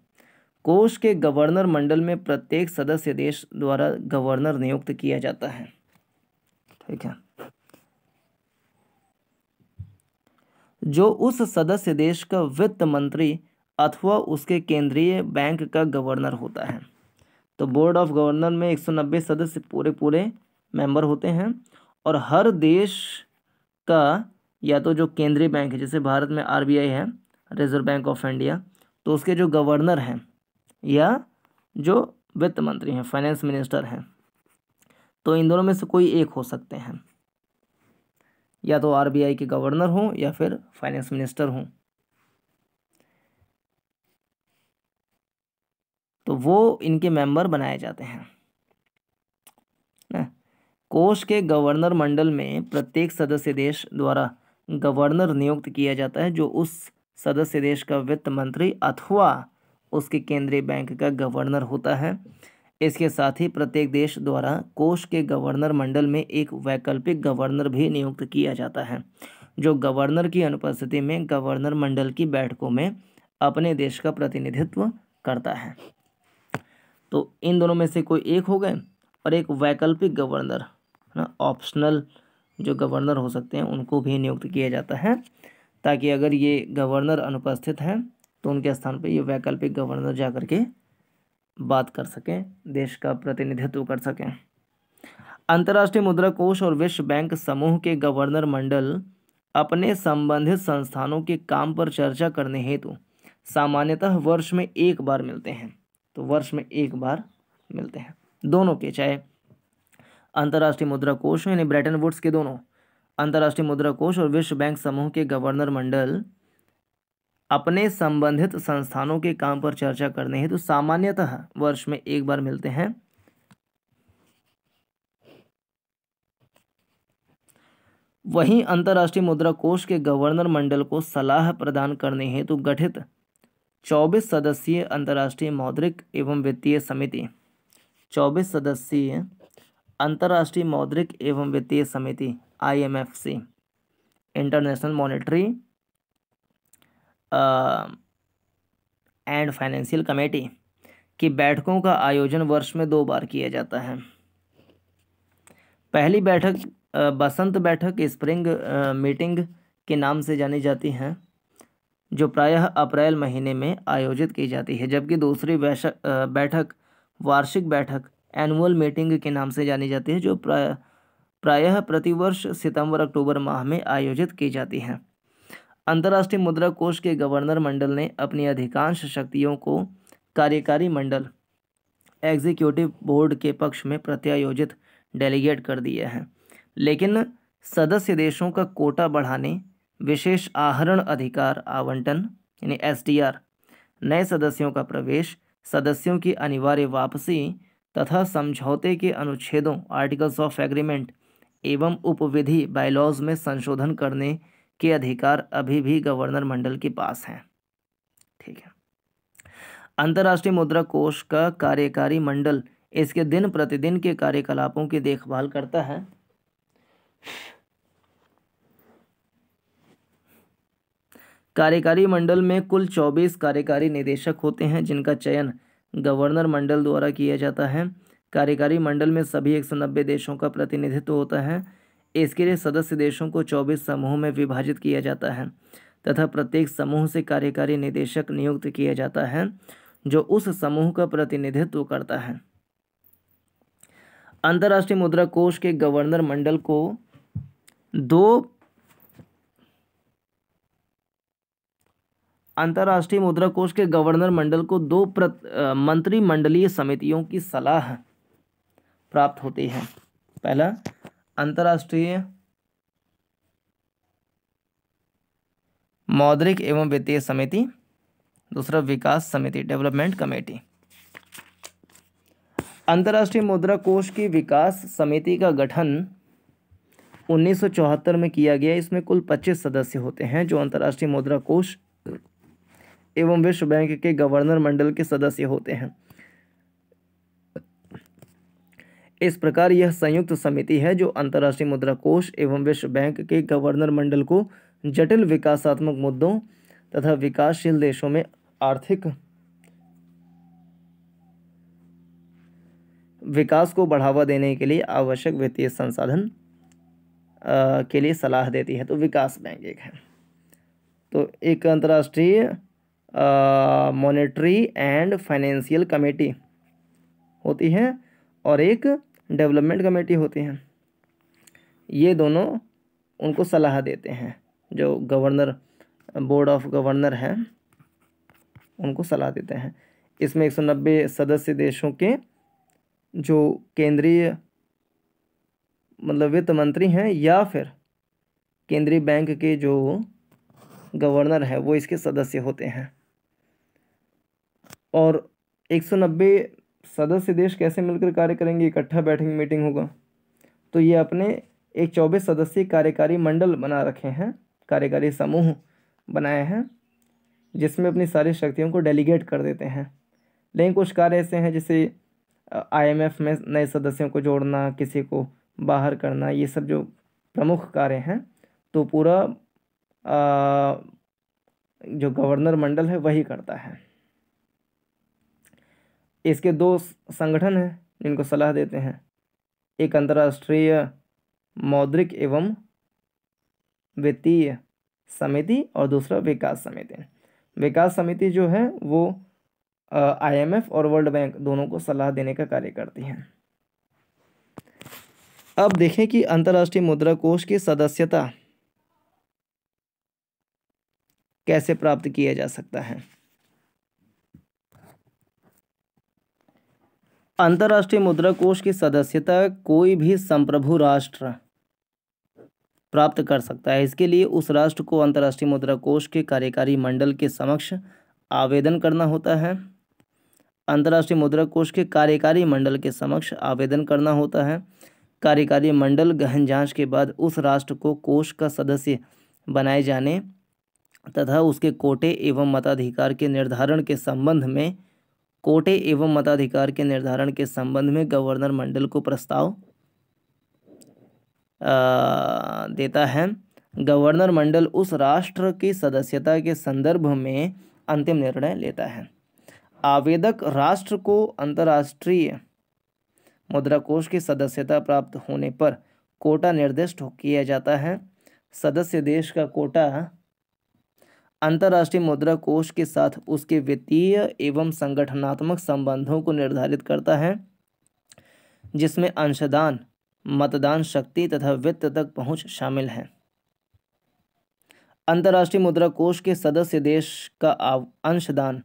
कोष के गवर्नर मंडल में प्रत्येक सदस्य देश द्वारा गवर्नर नियुक्त किया जाता है ठीक है जो उस सदस्य देश का वित्त मंत्री अथवा उसके केंद्रीय बैंक का गवर्नर होता है तो बोर्ड ऑफ गवर्नर में 190 सदस्य पूरे पूरे मेंबर होते हैं और हर देश का या तो जो केंद्रीय बैंक है जैसे भारत में आरबीआई है रिजर्व बैंक ऑफ इंडिया तो उसके जो गवर्नर हैं या जो वित्त मंत्री हैं फाइनेंस मिनिस्टर हैं तो इन दोनों में से कोई एक हो सकते हैं या तो आरबीआई के गवर्नर हों या फिर फाइनेंस मिनिस्टर हों तो वो इनके मेंबर बनाए जाते हैं ना कोष के गवर्नर मंडल में प्रत्येक सदस्य देश द्वारा गवर्नर नियुक्त किया जाता है जो उस सदस्य देश का वित्त मंत्री अथवा उसके केंद्रीय बैंक का गवर्नर होता है इसके साथ ही प्रत्येक देश द्वारा कोष के गवर्नर मंडल में एक वैकल्पिक गवर्नर भी नियुक्त किया जाता है जो गवर्नर की अनुपस्थिति में गवर्नर मंडल की बैठकों में अपने देश का प्रतिनिधित्व करता है तो इन दोनों में से कोई एक हो गए और एक वैकल्पिक गवर्नर है ना ऑप्शनल जो गवर्नर हो सकते हैं उनको भी नियुक्त किया जाता है ताकि अगर ये गवर्नर अनुपस्थित हैं तो उनके स्थान पर ये वैकल्पिक गवर्नर जा के बात कर सकें देश का प्रतिनिधित्व कर सकें अंतर्राष्ट्रीय मुद्रा कोष और विश्व बैंक समूह के गवर्नर मंडल अपने संबंधित संस्थानों के काम पर चर्चा करने हेतु सामान्यतः वर्ष में एक बार मिलते हैं तो वर्ष में एक बार मिलते हैं दोनों के चाहे अंतर्राष्ट्रीय मुद्रा कोष यानी ब्रेटन वुड्स के दोनों अंतर्राष्ट्रीय मुद्रा कोष और विश्व बैंक समूह के गवर्नर मंडल अपने संबंधित संस्थानों के काम पर चर्चा करने हेतु तो सामान्यतः वर्ष में एक बार मिलते हैं वहीं अंतर्राष्ट्रीय मुद्रा कोष के गवर्नर मंडल को सलाह प्रदान करने हेतु तो गठित चौबीस सदस्यीय अंतर्राष्ट्रीय मौद्रिक एवं वित्तीय समिति चौबीस सदस्यीय अंतर्राष्ट्रीय मौद्रिक एवं वित्तीय समिति I international monetary and financial committee की बैठकों का आयोजन वर्ष में दो बार किया जाता है पहली बैठक बसंत बैठक स्प्रिंग मीटिंग के नाम से जानी जाती हैं जो प्रायः अप्रैल महीने में आयोजित की जाती है जबकि दूसरी बैठक वार्षिक बैठक एनुअल मीटिंग के नाम से जानी जाती है जो प्राय प्रायः प्रतिवर्ष सितंबर अक्टूबर माह में आयोजित की जाती हैं अंतर्राष्ट्रीय मुद्रा कोष के गवर्नर मंडल ने अपनी अधिकांश शक्तियों को कार्यकारी मंडल एग्जीक्यूटिव बोर्ड के पक्ष में प्रत्यायोजित डेलीगेट कर दिए हैं लेकिन सदस्य देशों का कोटा बढ़ाने विशेष आहरण अधिकार आवंटन यानी एस नए सदस्यों का प्रवेश सदस्यों की अनिवार्य वापसी तथा समझौते के अनुच्छेदों आर्टिकल्स ऑफ एग्रीमेंट एवं उपविधि बायलॉज में संशोधन करने के अधिकार अभी भी गवर्नर मंडल के पास हैं ठीक है अंतर्राष्ट्रीय मुद्रा कोष का कार्यकारी मंडल इसके दिन प्रतिदिन के कार्यकलापों की देखभाल करता है कार्यकारी मंडल में कुल 24 कार्यकारी निदेशक होते हैं जिनका चयन गवर्नर मंडल द्वारा किया जाता है कार्यकारी मंडल में सभी नब्बे देशों का प्रतिनिधित्व होता है इसके लिए सदस्य देशों को 24 समूहों में विभाजित किया जाता है तथा प्रत्येक समूह से कार्यकारी निदेशक नियुक्त किया जाता है जो उस समूह का प्रतिनिधित्व करता है अंतर्राष्ट्रीय मुद्रा कोष के गवर्नर मंडल को दो अंतर्राष्ट्रीय मुद्रा कोष के गवर्नर मंडल को दो मंत्रिमंडलीय समितियों की सलाह प्राप्त होती है पहला अंतर्राष्ट्रीय मौद्रिक एवं वित्तीय समिति दूसरा विकास समिति डेवलपमेंट कमेटी अंतर्राष्ट्रीय मुद्रा कोष की विकास समिति का गठन 1974 में किया गया इसमें कुल 25 सदस्य होते हैं जो अंतर्राष्ट्रीय मुद्रा कोष एवं विश्व बैंक के गवर्नर मंडल के सदस्य होते हैं इस प्रकार यह संयुक्त समिति है जो अंतर्राष्ट्रीय मुद्रा कोष एवं विश्व बैंक के गवर्नर मंडल को जटिल विकासात्मक मुद्दों तथा विकासशील देशों में आर्थिक विकास को बढ़ावा देने के लिए आवश्यक वित्तीय संसाधन के लिए सलाह देती है तो विकास बैंक एक है तो एक अंतर्राष्ट्रीय मॉनेटरी एंड फाइनेंशियल कमेटी होती है और एक डेवलपमेंट कमेटी होती हैं ये दोनों उनको सलाह देते हैं जो गवर्नर बोर्ड ऑफ गवर्नर हैं उनको सलाह देते हैं इसमें एक सौ नब्बे सदस्य देशों के जो केंद्रीय मतलब वित्त मंत्री हैं या फिर केंद्रीय बैंक के जो गवर्नर है वो इसके सदस्य होते हैं और एक सौ नब्बे सदस्य देश कैसे मिलकर कार्य करेंगे इकट्ठा बैठेंगे मीटिंग होगा तो ये अपने एक चौबीस सदस्यीय कार्यकारी मंडल बना रखे हैं कार्यकारी समूह बनाए हैं जिसमें अपनी सारी शक्तियों को डेलीगेट कर देते हैं लेकिन कुछ कार्य ऐसे हैं जैसे आईएमएफ में नए सदस्यों को जोड़ना किसी को बाहर करना ये सब जो प्रमुख कार्य हैं तो पूरा आ, जो गवर्नर मंडल है वही करता है इसके दो संगठन हैं जिनको सलाह देते हैं एक अंतर्राष्ट्रीय मौद्रिक एवं वित्तीय समिति और दूसरा विकास समिति विकास समिति जो है वो आईएमएफ और वर्ल्ड बैंक दोनों को सलाह देने का कार्य करती है अब देखें कि अंतर्राष्ट्रीय मुद्रा कोष की सदस्यता कैसे प्राप्त किया जा सकता है अंतर्राष्ट्रीय मुद्रा कोष की सदस्यता कोई भी संप्रभु राष्ट्र प्राप्त कर सकता है इसके लिए उस राष्ट्र को अंतर्राष्ट्रीय मुद्रा कोष के कार्यकारी मंडल के समक्ष आवेदन करना होता है अंतर्राष्ट्रीय मुद्रा कोष के कार्यकारी मंडल के समक्ष आवेदन करना होता है कार्यकारी मंडल गहन जांच के बाद उस राष्ट्र को कोष का सदस्य बनाए जाने तथा उसके कोटे एवं मताधिकार के निर्धारण के संबंध में कोटे एवं मताधिकार के निर्धारण के संबंध में गवर्नर मंडल को प्रस्ताव देता है गवर्नर मंडल उस राष्ट्र की सदस्यता के संदर्भ में अंतिम निर्णय लेता है आवेदक राष्ट्र को अंतर्राष्ट्रीय मुद्रा कोष की सदस्यता प्राप्त होने पर कोटा निर्दिष्ट किया जाता है सदस्य देश का कोटा अंतर्राष्ट्रीय मुद्रा कोष के साथ उसके वित्तीय एवं संगठनात्मक संबंधों को निर्धारित करता है जिसमें अंशदान मतदान शक्ति तथा वित्त तक पहुंच शामिल है अंतर्राष्ट्रीय मुद्रा कोष के सदस्य देश का अंशदान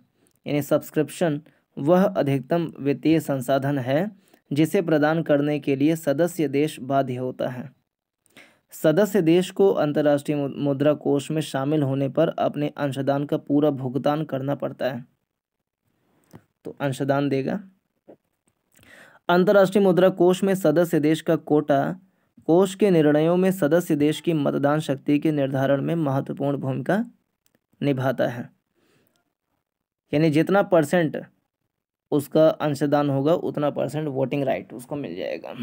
यानी सब्सक्रिप्शन वह अधिकतम वित्तीय संसाधन है जिसे प्रदान करने के लिए सदस्य देश बाध्य होता है सदस्य देश को अंतर्राष्ट्रीय मुद्रा कोष में शामिल होने पर अपने अंशदान का पूरा भुगतान करना पड़ता है तो अंशदान देगा अंतर्राष्ट्रीय मुद्रा कोष में सदस्य देश का कोटा कोष के निर्णयों में सदस्य देश की मतदान शक्ति के निर्धारण में महत्वपूर्ण भूमिका निभाता है यानी जितना परसेंट उसका अंशदान होगा उतना परसेंट वोटिंग राइट उसको मिल जाएगा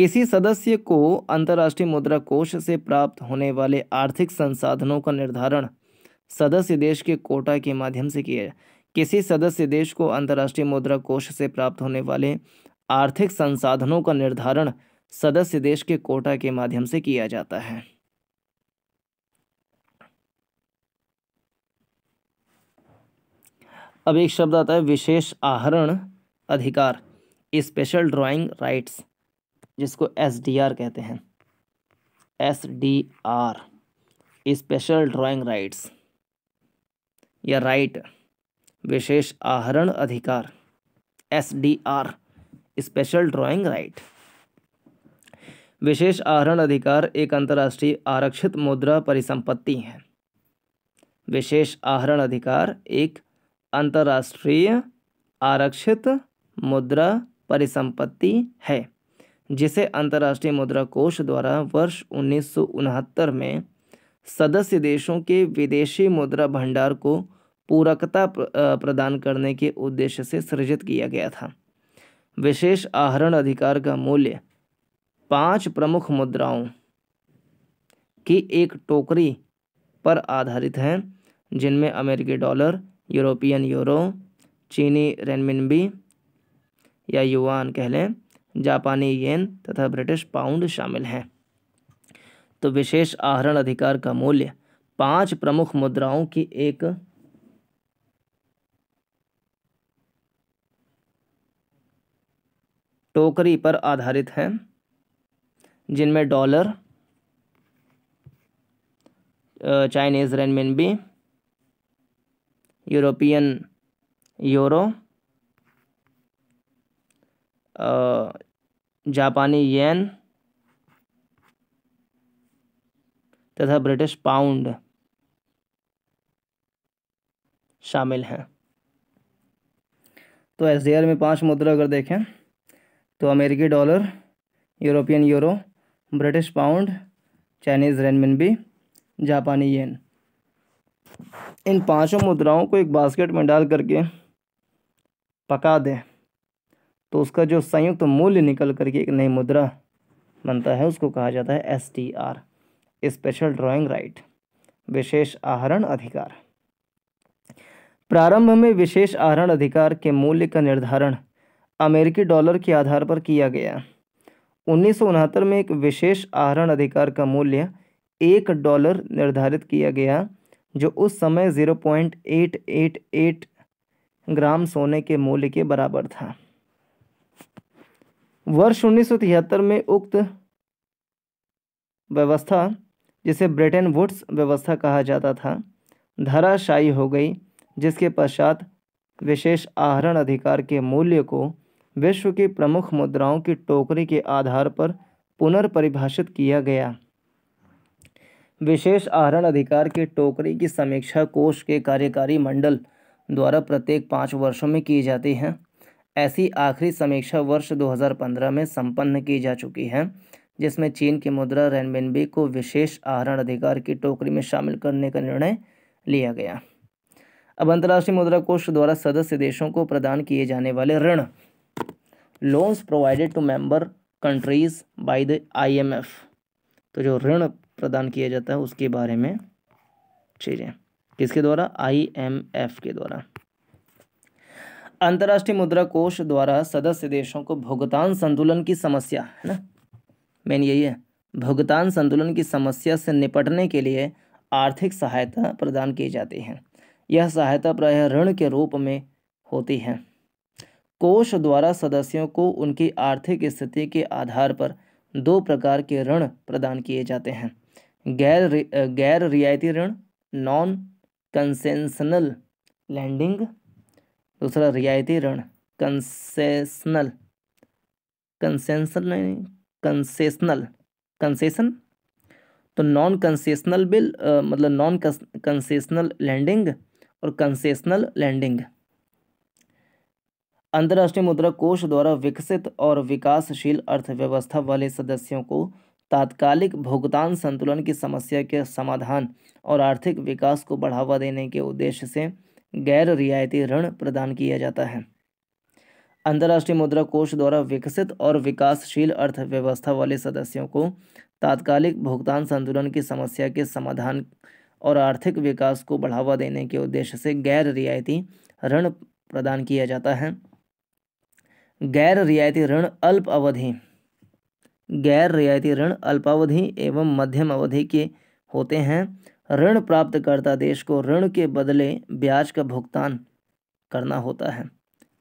किसी सदस्य को अंतर्राष्ट्रीय मुद्रा कोष से प्राप्त होने वाले आर्थिक संसाधनों का निर्धारण सदस्य देश के कोटा के माध्यम से किया जाए किसी सदस्य देश को अंतर्राष्ट्रीय मुद्रा कोष से प्राप्त होने वाले आर्थिक संसाधनों का निर्धारण सदस्य देश के कोटा के माध्यम से किया जाता है अब एक शब्द आता है विशेष आहरण अधिकार स्पेशल ड्राइंग राइट्स जिसको एस डी आर कहते हैं S D R special drawing rights या राइट विशेष आहरण अधिकार S D R special drawing right विशेष आहरण अधिकार एक अंतर्राष्ट्रीय आरक्षित मुद्रा परिसंपत्ति है विशेष आहरण अधिकार एक अंतर्राष्ट्रीय आरक्षित मुद्रा परिसंपत्ति है जिसे अंतर्राष्ट्रीय मुद्रा कोष द्वारा वर्ष उन्नीस में सदस्य देशों के विदेशी मुद्रा भंडार को पूरकता प्रदान करने के उद्देश्य से सृजित किया गया था विशेष आहरण अधिकार का मूल्य पांच प्रमुख मुद्राओं की एक टोकरी पर आधारित हैं जिनमें अमेरिकी डॉलर यूरोपियन यूरो चीनी रेनमिनबी या युवान कह लें जापानी येन तथा ब्रिटिश पाउंड शामिल हैं तो विशेष आहरण अधिकार का मूल्य पांच प्रमुख मुद्राओं की एक टोकरी पर आधारित हैं जिनमें dollar Chinese renminbi European euro जापानी येन तथा ब्रिटिश पाउंड शामिल हैं तो एस में पांच मुद्रा अगर देखें तो अमेरिकी dollar European euro British pound Chinese renminbi जापानी येन इन पांचों मुद्राओं को एक बास्केट में डाल करके पका दें तो उसका जो संयुक्त मूल्य निकल करके एक नई मुद्रा बनता है उसको कहा जाता है S T R special drawing right विशेष आहरण अधिकार प्रारंभ में विशेष आहरण अधिकार के मूल्य का निर्धारण अमेरिकी डॉलर के आधार पर किया गया उन्नीस में एक विशेष आहरण अधिकार का मूल्य एक डॉलर निर्धारित किया गया जो उस समय 0.888 ग्राम सोने के मूल्य के बराबर था वर्ष उन्नीस में उक्त व्यवस्था जिसे ब्रिटेन वुड्स व्यवस्था कहा जाता था धराशायी हो गई जिसके पश्चात विशेष आहरण अधिकार के मूल्य को विश्व की प्रमुख मुद्राओं की टोकरी के आधार पर पुनर्परिभाषित किया गया विशेष आहरण अधिकार के टोकरी की समीक्षा कोष के कार्यकारी मंडल द्वारा प्रत्येक पाँच वर्षों में की जाती है ऐसी आखिरी समीक्षा वर्ष 2015 में संपन्न की जा चुकी है जिसमें चीन की मुद्रा रेनबेनबी को विशेष आहरण अधिकार की टोकरी में शामिल करने का निर्णय लिया गया अब अंतर्राष्ट्रीय मुद्रा कोष द्वारा सदस्य देशों को प्रदान किए जाने वाले ऋण loans provided to member countries by the IMF तो जो ऋण प्रदान किया जाता है उसके बारे में चीज़ें किसके द्वारा आईएमएफ के द्वारा अंतर्राष्ट्रीय मुद्रा कोष द्वारा सदस्य देशों को भुगतान संतुलन की समस्या है ना मेन यही है भुगतान संतुलन की समस्या से निपटने के लिए आर्थिक सहायता प्रदान की जाती है यह सहायता प्रायः ऋण के रूप में होती है कोष द्वारा सदस्यों को उनकी आर्थिक स्थिति के आधार पर दो प्रकार के ऋण प्रदान किए जाते हैं गैर गैर रियायती ऋण नॉन कंसेंशनल लैंडिंग दूसरा रियायती ऋण कंसेशनल कंसेशनल नहीं कंसेशनल कंसेशन तो नॉन कंसेशनल बिल मतलब नॉन कंसेशनल लैंडिंग और कंसेशनल लैंडिंग अंतर्राष्ट्रीय मुद्रा कोष द्वारा विकसित और विकासशील अर्थव्यवस्था वाले सदस्यों को तात्कालिक भुगतान संतुलन की समस्या के समाधान और आर्थिक विकास को बढ़ावा देने के उद्देश्य से गैर रियायती ऋण प्रदान किया जाता है अंतर्राष्ट्रीय मुद्रा कोष द्वारा विकसित और विकासशील अर्थव्यवस्था वाले सदस्यों को तात्कालिक भुगतान संतुलन की समस्या के समाधान और आर्थिक विकास को बढ़ावा देने के उद्देश्य से गैर रियायती ऋण प्रदान किया जाता है गैर रियायती ऋण अल्प अवधि गैर रियायती ऋण अल्पावधि एवं मध्यम अवधि के होते हैं ऋण प्राप्तकर्ता देश को ऋण के बदले ब्याज का भुगतान करना होता है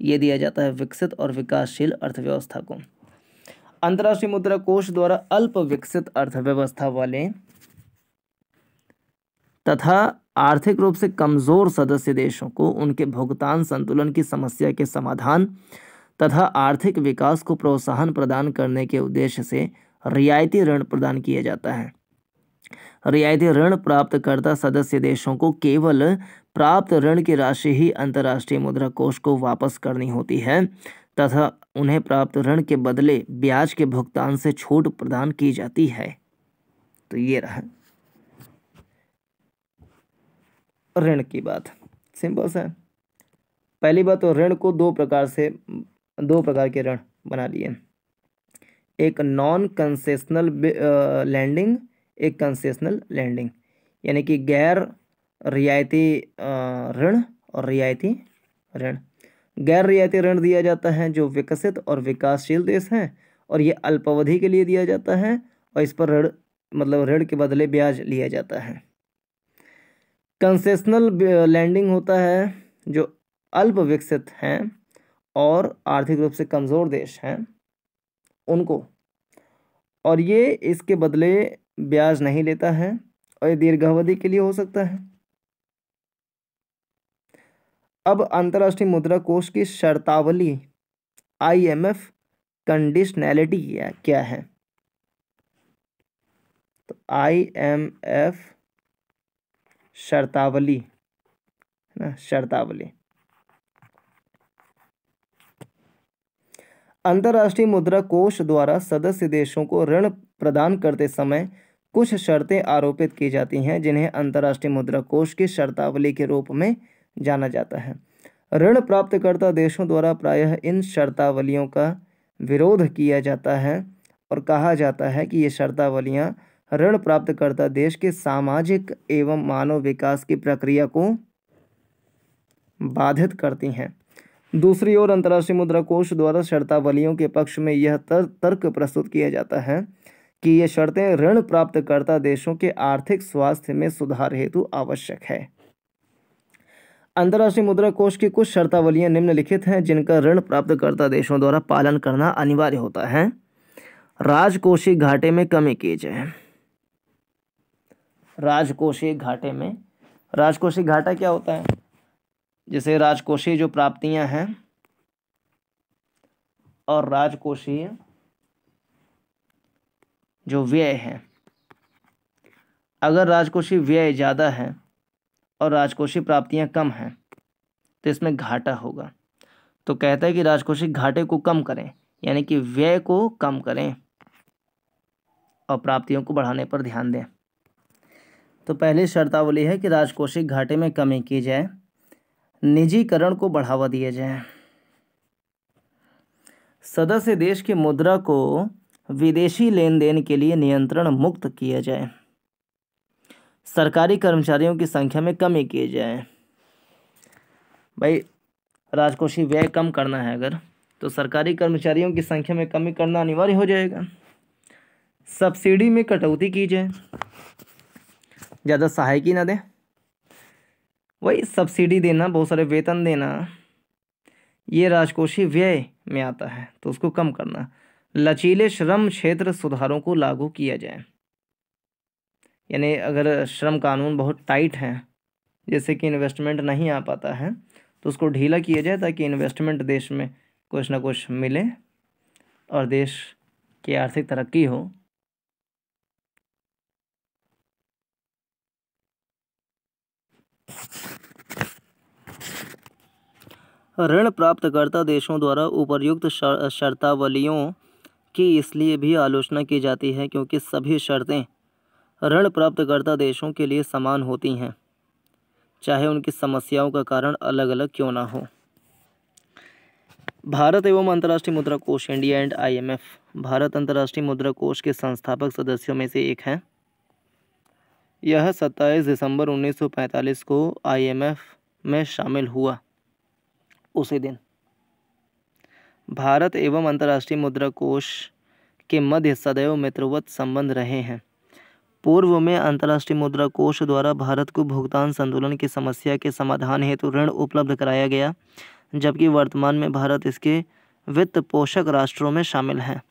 ये दिया जाता है विकसित और विकासशील अर्थव्यवस्था को अंतर्राष्ट्रीय मुद्रा कोष द्वारा अल्प विकसित अर्थव्यवस्था वाले तथा आर्थिक रूप से कमज़ोर सदस्य देशों को उनके भुगतान संतुलन की समस्या के समाधान तथा आर्थिक विकास को प्रोत्साहन प्रदान करने के उद्देश्य से रियायती ऋण प्रदान किया जाता है रियायती ऋण प्राप्तकर्ता सदस्य देशों को केवल प्राप्त ऋण की राशि ही अंतर्राष्ट्रीय मुद्रा कोष को वापस करनी होती है तथा उन्हें प्राप्त ऋण के बदले ब्याज के भुगतान से छूट प्रदान की जाती है तो ये रहा ऋण की बात सिंपल सा पहली बात तो ऋण को दो प्रकार से दो प्रकार के ऋण बना लिए एक नॉन कंसेशनल लैंडिंग एक कंसेशनल लैंडिंग यानी कि गैर रियायती ऋण और रियायती ऋण गैर रियायती ऋण दिया जाता है जो विकसित और विकासशील देश हैं और ये अल्पावधि के लिए दिया जाता है और इस पर ऋण मतलब ऋण के बदले ब्याज लिया जाता है कंसेशनल लैंडिंग होता है जो अल्प विकसित हैं और आर्थिक रूप से कमज़ोर देश हैं उनको और ये इसके बदले ब्याज नहीं लेता है और ये दीर्घावधि के लिए हो सकता है अब अंतर्राष्ट्रीय मुद्रा कोष की शर्तावली आईएमएफ कंडीशनैलिटी क्या है तो आईएमएफ शर्तावली ना शर्तावली अंतर्राष्ट्रीय मुद्रा कोष द्वारा सदस्य देशों को ऋण प्रदान करते समय कुछ शर्तें आरोपित की जाती हैं जिन्हें अंतर्राष्ट्रीय मुद्रा कोष की शर्तावली के रूप में जाना जाता है ऋण प्राप्तकर्ता देशों द्वारा प्रायः इन शर्तावलियों का विरोध किया जाता है और कहा जाता है कि ये शर्तावलियाँ ऋण प्राप्तकर्ता देश के सामाजिक एवं मानव विकास की प्रक्रिया को बाधित करती हैं दूसरी ओर अंतर्राष्ट्रीय मुद्रा कोष द्वारा शर्तावलियों के पक्ष में यह तर्क प्रस्तुत किया जाता है कि ये शर्तें ऋण प्राप्तकर्ता देशों के आर्थिक स्वास्थ्य में सुधार हेतु आवश्यक है अंतर्राष्ट्रीय मुद्रा कोष की कुछ शर्तावलियां निम्नलिखित हैं जिनका ऋण प्राप्तकर्ता देशों द्वारा पालन करना अनिवार्य होता है राजकोषीय घाटे में कमी की जाए राजकोषीय घाटे में राजकोषीय घाटा क्या होता है जैसे राजकोषीय जो प्राप्तियां हैं और राजकोषीय जो व्यय है अगर राजकोषीय व्यय ज़्यादा है और राजकोषीय प्राप्तियां कम हैं तो इसमें घाटा होगा तो कहता है कि राजकोषीय घाटे को कम करें यानी कि व्यय को कम करें और प्राप्तियों को बढ़ाने पर ध्यान दें तो पहली शर्तावली है कि राजकोषीय घाटे में कमी की जाए निजीकरण को बढ़ावा दिया जाए सदस्य देश की मुद्रा को विदेशी लेन देन के लिए नियंत्रण मुक्त किया जाए सरकारी कर्मचारियों की संख्या में कमी किए जाए भाई राजकोषीय व्यय कम करना है अगर तो सरकारी कर्मचारियों की संख्या में कमी करना अनिवार्य हो जाएगा सब्सिडी में कटौती की जाए ज़्यादा सहायकी ना दें वही सब्सिडी देना बहुत सारे वेतन देना ये राजकोषीय व्यय में आता है तो उसको कम करना लचीले श्रम क्षेत्र सुधारों को लागू किया जाए यानी अगर श्रम कानून बहुत टाइट हैं जैसे कि इन्वेस्टमेंट नहीं आ पाता है तो उसको ढीला किया जाए ताकि इन्वेस्टमेंट देश में कुछ ना कुछ मिले और देश की आर्थिक तरक्की हो ऋण प्राप्तकर्ता देशों द्वारा उपर्युक्त शर्तावलियों की इसलिए भी आलोचना की जाती है क्योंकि सभी शर्तें ऋण प्राप्तकर्ता देशों के लिए समान होती हैं चाहे उनकी समस्याओं का कारण अलग अलग क्यों ना हो भारत एवं अंतर्राष्ट्रीय मुद्रा कोष इंडिया एंड आईएमएफ भारत अंतर्राष्ट्रीय मुद्रा कोष के संस्थापक सदस्यों में से एक हैं यह 27 दिसंबर 1945 को आईएमएफ में शामिल हुआ उसी दिन भारत एवं अंतर्राष्ट्रीय मुद्रा कोष के मध्य सदैव मित्रवत संबंध रहे हैं पूर्व में अंतर्राष्ट्रीय मुद्रा कोष द्वारा भारत को भुगतान संतुलन की समस्या के समाधान हेतु ऋण उपलब्ध कराया गया जबकि वर्तमान में भारत इसके वित्त पोषक राष्ट्रों में शामिल हैं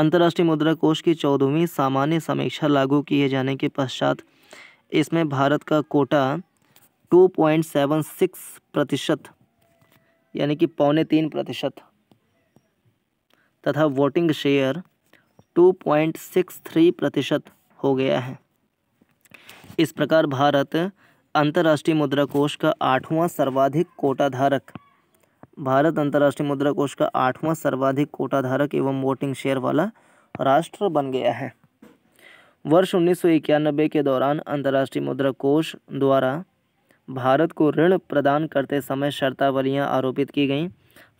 अंतर्राष्ट्रीय मुद्रा कोष की चौदहवीं सामान्य समीक्षा लागू किए जाने के पश्चात इसमें भारत का कोटा टू प्रतिशत यानी कि पौने तीन प्रतिशत तथा voting share two point six three प्रतिशत हो गया है इस प्रकार भारत अंतर्राष्ट्रीय मुद्रा कोष का आठवां सर्वाधिक कोटाधारक भारत अंतर्राष्ट्रीय मुद्रा कोष का आठवां सर्वाधिक कोटाधारक एवं वोटिंग शेयर वाला राष्ट्र बन गया है वर्ष उन्नीस के दौरान अंतर्राष्ट्रीय मुद्रा कोष द्वारा भारत को ऋण प्रदान करते समय शर्तावलियाँ आरोपित की गईं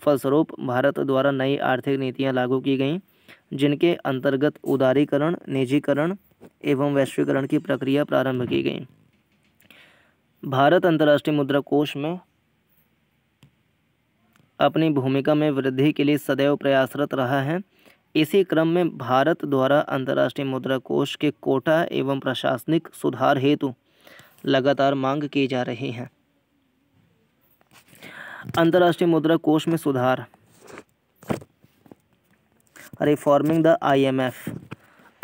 फलस्वरूप भारत द्वारा नई आर्थिक नीतियाँ लागू की गईं जिनके अंतर्गत उदारीकरण निजीकरण एवं वैश्वीकरण की प्रक्रिया प्रारंभ की गई भारत अंतर्राष्ट्रीय मुद्रा कोष में अपनी भूमिका में वृद्धि के लिए सदैव प्रयासरत रहा है इसी क्रम में भारत द्वारा अंतर्राष्ट्रीय मुद्रा कोष के कोटा एवं प्रशासनिक सुधार हेतु लगातार मांग किए जा रहे हैं अंतर्राष्ट्रीय मुद्रा कोष में सुधार रिफॉर्मिंग द आईएमएफ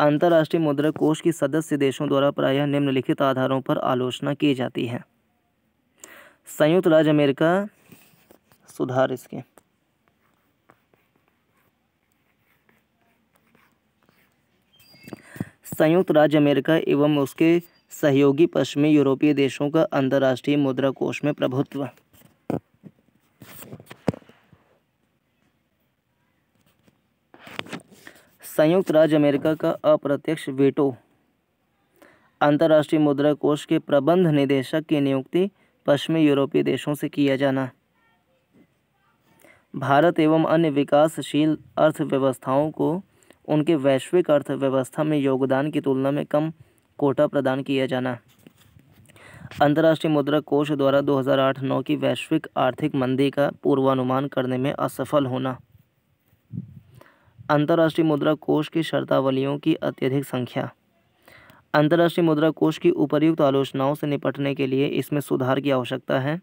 अंतर्राष्ट्रीय मुद्रा कोष की सदस्य देशों द्वारा प्रायः निम्नलिखित आधारों पर आलोचना की जाती है संयुक्त राज्य अमेरिका सुधार इसके संयुक्त राज्य अमेरिका एवं उसके सहयोगी पश्चिमी यूरोपीय देशों का अंतर्राष्ट्रीय मुद्रा कोष में प्रभुत्व संयुक्त राज्य अमेरिका का अप्रत्यक्ष वेटो अंतर्राष्ट्रीय मुद्रा कोष के प्रबंध निदेशक की नियुक्ति पश्चिमी यूरोपीय देशों से किया जाना भारत एवं अन्य विकासशील अर्थव्यवस्थाओं को उनके वैश्विक अर्थव्यवस्था में योगदान की तुलना में कम कोटा प्रदान किया जाना अंतर्राष्ट्रीय मुद्रा कोष द्वारा 2008-9 की वैश्विक आर्थिक मंदी का पूर्वानुमान करने में असफल होना अंतर्राष्ट्रीय मुद्रा कोष की शर्तावलियों की अत्यधिक संख्या अंतर्राष्ट्रीय मुद्रा कोष की उपर्युक्त आलोचनाओं से निपटने के लिए इसमें सुधार की आवश्यकता है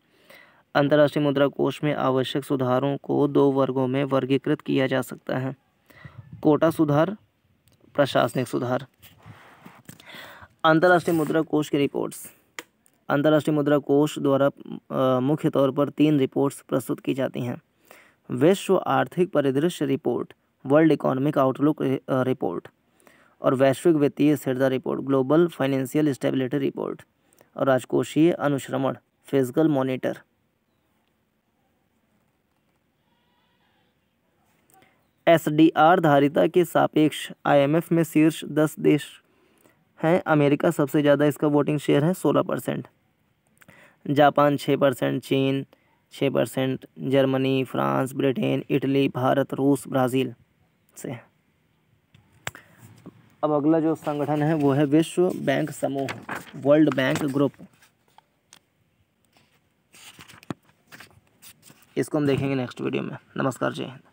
अंतर्राष्ट्रीय मुद्रा कोष में आवश्यक सुधारों को दो वर्गों में वर्गीकृत किया जा सकता है कोटा सुधार प्रशासनिक सुधार अंतर्राष्ट्रीय मुद्रा कोष की रिपोर्ट्स अंतर्राष्ट्रीय मुद्रा कोष द्वारा मुख्य तौर पर तीन रिपोर्ट्स प्रस्तुत की जाती हैं विश्व आर्थिक परिदृश्य report world economic outlook report और वैश्विक वित्तीय स्थिरता report global financial stability report और राजकोषीय अनुश्रमण फिजिकल मॉनिटर एसडीआर धारिता के सापेक्ष आईएमएफ में शीर्ष दस देश हैं अमेरिका सबसे ज़्यादा इसका वोटिंग शेयर है सोलह परसेंट जापान छः परसेंट चीन छः percent Germany France Britain Italy Bharat रूस ब्राज़ील से अब अगला जो संगठन है वो है विश्व बैंक समूह वर्ल्ड बैंक ग्रुप इसको हम देखेंगे नेक्स्ट वीडियो में नमस्कार जय हिंद